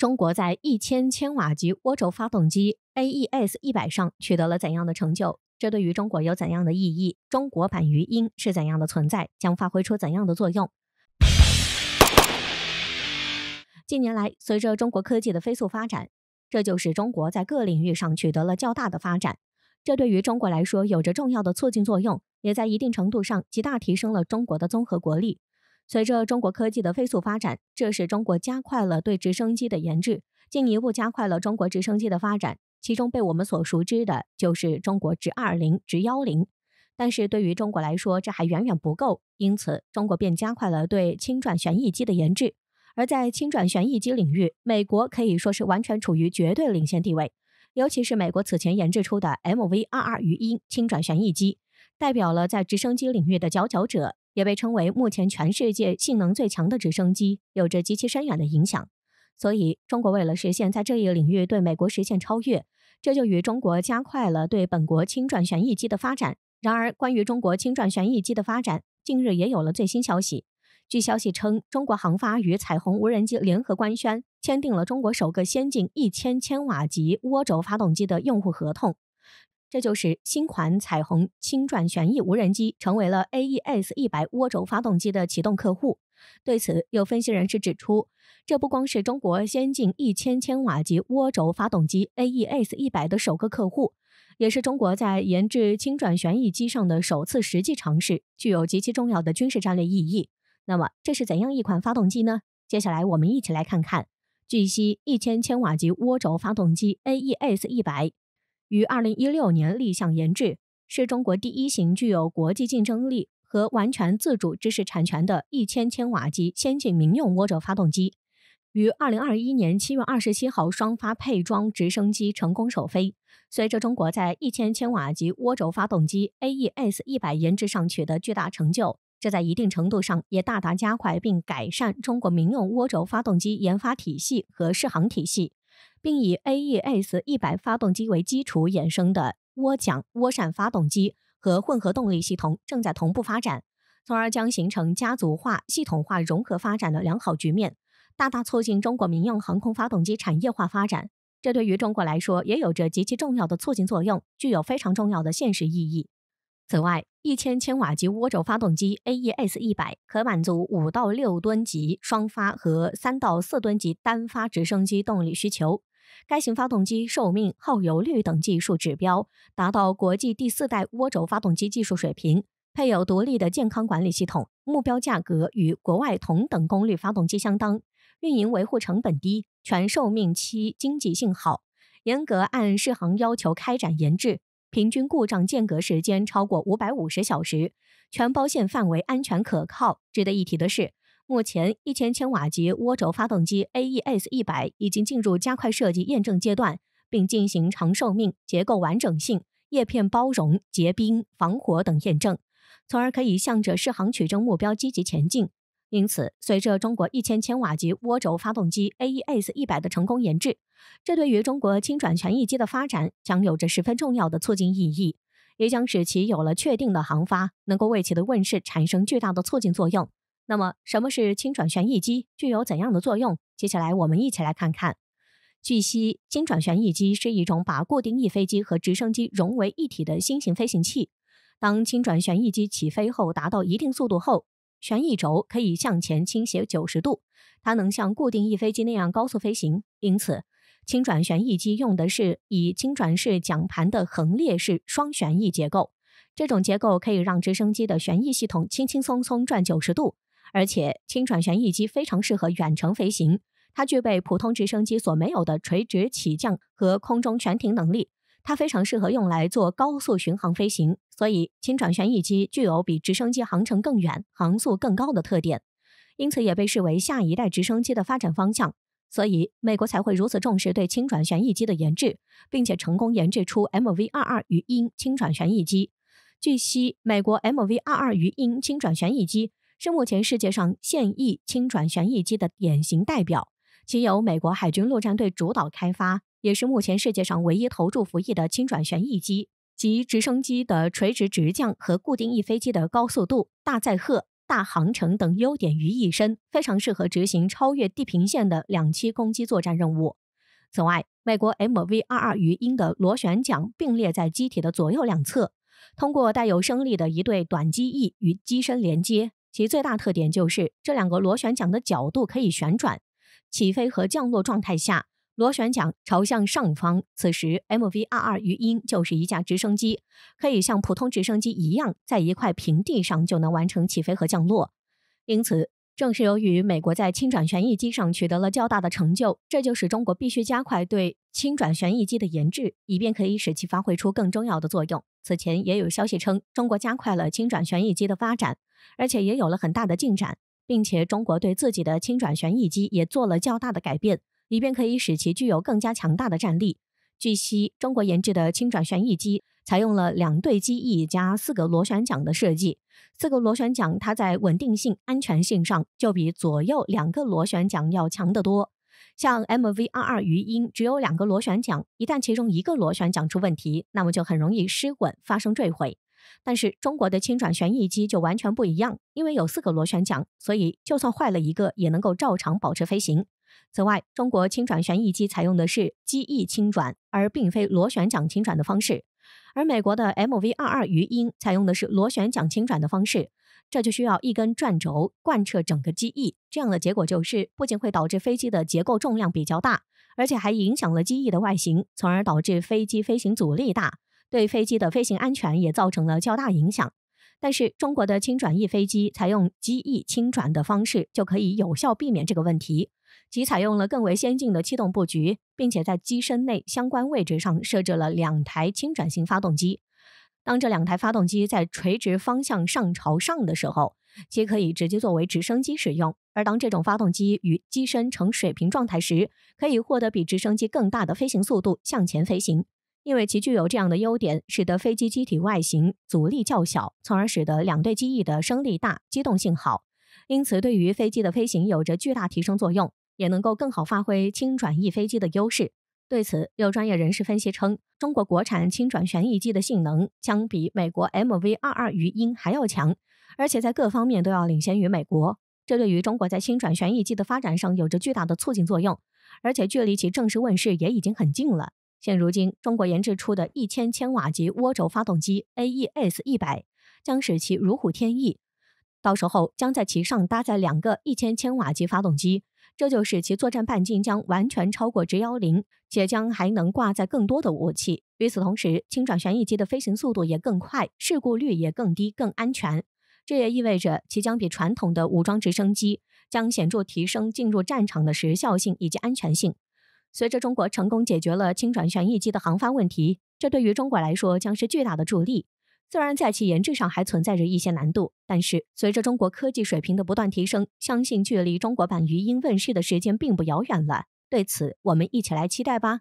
中国在一千千瓦级涡轴发动机 AES 一百上取得了怎样的成就？这对于中国有怎样的意义？中国版“鱼鹰”是怎样的存在？将发挥出怎样的作用？近年来，随着中国科技的飞速发展，这就是中国在各领域上取得了较大的发展。这对于中国来说有着重要的促进作用，也在一定程度上极大提升了中国的综合国力。随着中国科技的飞速发展，这使中国加快了对直升机的研制，进一步加快了中国直升机的发展。其中被我们所熟知的就是中国直二零、直幺零。但是，对于中国来说，这还远远不够，因此中国便加快了对轻转旋翼机的研制。而在轻转旋翼机领域，美国可以说是完全处于绝对领先地位，尤其是美国此前研制出的 M V 二二鱼鹰轻转旋翼机，代表了在直升机领域的佼佼者。也被称为目前全世界性能最强的直升机，有着极其深远的影响。所以，中国为了实现在这一领域对美国实现超越，这就与中国加快了对本国轻转旋翼机的发展。然而，关于中国轻转旋翼机的发展，近日也有了最新消息。据消息称，中国航发与彩虹无人机联合官宣，签订了中国首个先进一千千瓦级涡轴发动机的用户合同。这就是新款彩虹轻转旋翼无人机成为了 AES 一百涡轴发动机的启动客户。对此，有分析人士指出，这不光是中国先进一千千瓦级涡轴发动机 AES 一百的首个客户，也是中国在研制轻转旋翼机上的首次实际尝试，具有极其重要的军事战略意义。那么，这是怎样一款发动机呢？接下来我们一起来看看。据悉，一千千瓦级涡轴发动机 AES 一百。于二零一六年立项研制，是中国第一型具有国际竞争力和完全自主知识产权的一千千瓦级先进民用涡轴发动机。于二零二一年七月二十七号，双发配装直升机成功首飞。随着中国在一千千瓦级涡轴发动机 AES 一百研制上取得巨大成就，这在一定程度上也大大加快并改善中国民用涡轴发动机研发体系和试航体系。并以 AES 一百发动机为基础衍生的涡桨、涡扇发动机和混合动力系统正在同步发展，从而将形成家族化、系统化融合发展的良好局面，大大促进中国民用航空发动机产业化发展。这对于中国来说也有着极其重要的促进作用，具有非常重要的现实意义。此外，一千千瓦级涡轴发动机 AES-100 可满足五到六吨级双发和三到四吨级单发直升机动力需求。该型发动机寿命、耗油率等技术指标达到国际第四代涡轴发动机技术水平，配有独立的健康管理系统，目标价格与国外同等功率发动机相当，运营维护成本低，全寿命期经济性好。严格按适航要求开展研制。平均故障间隔时间超过五百五十小时，全包线范围安全可靠。值得一提的是，目前一千千瓦级涡轴发动机 AES-100 已经进入加快设计验证阶段，并进行长寿命、结构完整性、叶片包容、结冰、防火等验证，从而可以向着试航取证目标积极前进。因此，随着中国一千千瓦级涡轴发动机 AES-100 的成功研制，这对于中国轻转旋翼机的发展将有着十分重要的促进意义，也将使其有了确定的航发，能够为其的问世产生巨大的促进作用。那么，什么是轻转旋翼机？具有怎样的作用？接下来我们一起来看看。据悉，轻转旋翼机是一种把固定翼飞机和直升机融为一体的新型飞行器。当轻转旋翼机起飞后，达到一定速度后，旋翼轴可以向前倾斜九十度，它能像固定翼飞机那样高速飞行。因此，轻转旋翼机用的是以轻转式桨盘的横列式双旋翼结构。这种结构可以让直升机的旋翼系统轻轻松松转九十度，而且轻转旋翼机非常适合远程飞行。它具备普通直升机所没有的垂直起降和空中悬停能力。它非常适合用来做高速巡航飞行，所以轻转旋翼机具有比直升机航程更远、航速更高的特点，因此也被视为下一代直升机的发展方向。所以美国才会如此重视对轻转旋翼机的研制，并且成功研制出 M V 二二鱼鹰轻转旋翼机。据悉，美国 M V 二二鱼鹰轻转旋翼机是目前世界上现役轻转旋翼机的典型代表，其由美国海军陆战队主导开发。也是目前世界上唯一投注服役的倾转旋翼机即直升机的垂直直降和固定翼飞机的高速度、大载荷、大航程等优点于一身，非常适合执行超越地平线的两栖攻击作战任务。此外，美国 M V 二二鱼鹰的螺旋桨并列在机体的左右两侧，通过带有升力的一对短机翼与机身连接。其最大特点就是这两个螺旋桨的角度可以旋转，起飞和降落状态下。螺旋桨朝向上方，此时 m v 2 2鱼鹰就是一架直升机，可以像普通直升机一样，在一块平地上就能完成起飞和降落。因此，正是由于美国在轻转旋翼机上取得了较大的成就，这就使中国必须加快对轻转旋翼机的研制，以便可以使其发挥出更重要的作用。此前也有消息称，中国加快了轻转旋翼机的发展，而且也有了很大的进展，并且中国对自己的轻转旋翼机也做了较大的改变。以便可以使其具有更加强大的战力。据悉，中国研制的轻转旋翼机采用了两对机翼加四个螺旋桨的设计。四个螺旋桨，它在稳定性、安全性上就比左右两个螺旋桨要强得多。像 M V 二二鱼鹰只有两个螺旋桨，一旦其中一个螺旋桨出问题，那么就很容易失稳发生坠毁。但是中国的轻转旋翼机就完全不一样，因为有四个螺旋桨，所以就算坏了一个也能够照常保持飞行。此外，中国轻转旋翼机采用的是机翼轻转，而并非螺旋桨轻转的方式；而美国的 MV22“ 鱼鹰”采用的是螺旋桨轻转的方式，这就需要一根转轴贯彻整个机翼，这样的结果就是不仅会导致飞机的结构重量比较大，而且还影响了机翼的外形，从而导致飞机飞行阻力大，对飞机的飞行安全也造成了较大影响。但是，中国的轻转翼飞机采用机翼轻转的方式，就可以有效避免这个问题。其采用了更为先进的气动布局，并且在机身内相关位置上设置了两台轻转型发动机。当这两台发动机在垂直方向上朝上的时候，其可以直接作为直升机使用；而当这种发动机与机身呈水平状态时，可以获得比直升机更大的飞行速度向前飞行。因为其具有这样的优点，使得飞机机体外形阻力较小，从而使得两对机翼的升力大、机动性好，因此对于飞机的飞行有着巨大提升作用。也能够更好发挥轻转翼飞机的优势。对此，有专业人士分析称，中国国产轻转旋翼机的性能将比美国 M V 二二鱼鹰还要强，而且在各方面都要领先于美国。这对于中国在轻转旋翼机的发展上有着巨大的促进作用。而且，距离其正式问世也已经很近了。现如今，中国研制出的一千千瓦级涡轴发动机 A E S 一百，将使其如虎添翼。到时候，将在其上搭载两个一千千瓦级发动机。这就使其作战半径将完全超过直幺零，且将还能挂载更多的武器。与此同时，轻转旋翼机的飞行速度也更快，事故率也更低，更安全。这也意味着其将比传统的武装直升机将显著提升进入战场的时效性以及安全性。随着中国成功解决了轻转旋翼机的航发问题，这对于中国来说将是巨大的助力。虽然在其研制上还存在着一些难度，但是随着中国科技水平的不断提升，相信距离中国版“鱼鹰”问世的时间并不遥远了。对此，我们一起来期待吧。